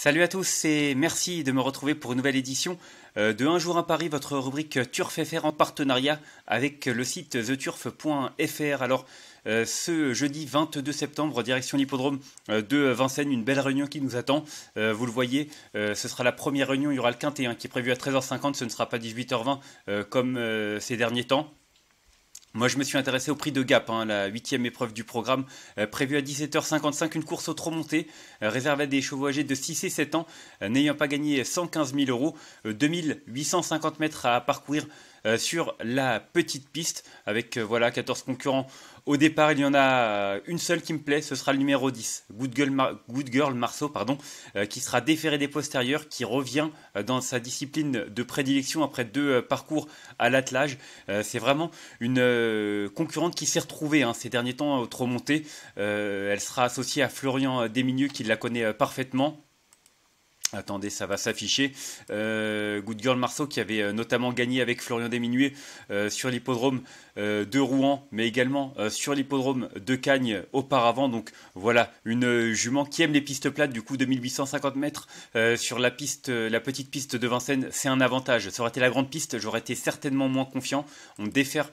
Salut à tous et merci de me retrouver pour une nouvelle édition euh, de Un jour à Paris, votre rubrique Turf FR en partenariat avec le site theturf.fr. Alors, euh, ce jeudi 22 septembre, direction l'hippodrome euh, de Vincennes, une belle réunion qui nous attend. vous le voyez, ce sera la première réunion, il y aura le quintet qui est prévu à 13h50, ce ne sera pas 18h20 comme ces derniers temps. Moi, je me suis intéressé au prix de Gap, hein, la huitième épreuve du programme, euh, prévue à 17h55, une course au trop monté, euh, réservée à des chevaux âgés de 6 et 7 ans, euh, n'ayant pas gagné 115 000 euros, 2850 mètres à parcourir sur la petite piste, avec voilà 14 concurrents au départ, il y en a euh, une seule qui me plaît, ce sera le numéro 10, Good Girl, Marceau, pardon, euh, qui sera déféré des postérieurs, qui revient euh, dans sa discipline de prédilection après deux parcours à l'attelage. C'est vraiment une concurrente qui s'est retrouvée hein, ces derniers temps au trop monté. elle sera associée à Florian Desmigneux qui la connaît parfaitement. Attendez, ça va s'afficher. Euh, Good Girl Marceau qui avait euh, notamment gagné avec Florian Desminuet euh, sur l'hippodrome de Rouen, mais également sur l'hippodrome de Cagnes auparavant. Donc voilà, une jument qui aime les pistes plates, du coup 2850 mètres sur la piste, la petite piste de Vincennes, c'est un avantage. Ça aurait été la grande piste, j'aurais été certainement moins confiant. On défère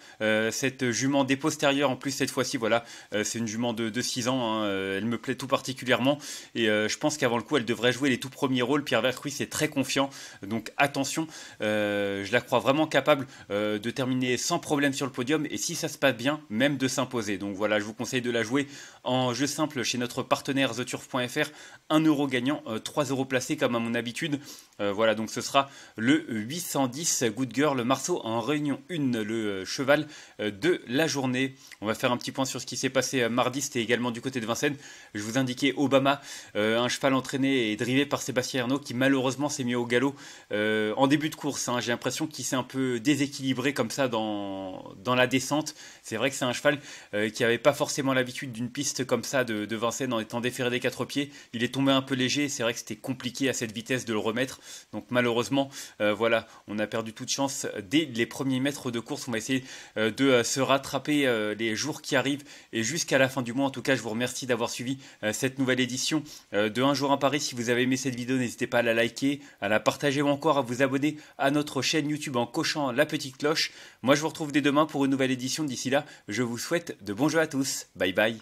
cette jument des postérieurs en plus cette fois-ci. Voilà, c'est une jument de, 6 ans, hein, elle me plaît tout particulièrement et je pense qu'avant le coup elle devrait jouer les tout premiers rôles Pierre Vercruis c'est très confiant, donc attention. Euh, je la crois vraiment capable euh, de terminer sans problème sur le podium et si ça se passe bien, même de s'imposer. Donc voilà, je vous conseille de la jouer en jeu simple chez notre partenaire TheTurf.fr. 1 euro gagnant, 3 euh, euros placés comme à mon habitude. voilà, donc ce sera le 810 Good Girl, Marceau en réunion 1, le cheval de la journée. On va faire un petit point sur ce qui s'est passé mardi, c'était également du côté de Vincennes. Je vous indiquais Obama, un cheval entraîné et drivé par Sébastien qui malheureusement s'est mis au galop euh, en début de course. Hein. J'ai l'impression qu'il s'est un peu déséquilibré comme ça dans, dans la descente. C'est vrai que c'est un cheval euh, qui n'avait pas forcément l'habitude d'une piste comme ça de, de Vincennes en étant déféré des quatre pieds. Il est tombé un peu léger. C'est vrai que c'était compliqué à cette vitesse de le remettre. Donc malheureusement, euh, voilà, on a perdu toute chance dès les premiers mètres de course. On va essayer de se rattraper les jours qui arrivent et jusqu'à la fin du mois. En tout cas, je vous remercie d'avoir suivi cette nouvelle édition de Un jour à Paris. Si vous avez aimé cette vidéo, n'hésitez pas à la liker, à la partager ou encore à vous abonner à notre chaîne YouTube en cochant la petite cloche. Moi je vous retrouve dès demain pour une nouvelle édition. D'ici là, je vous souhaite de bons jeux à tous. Bye bye.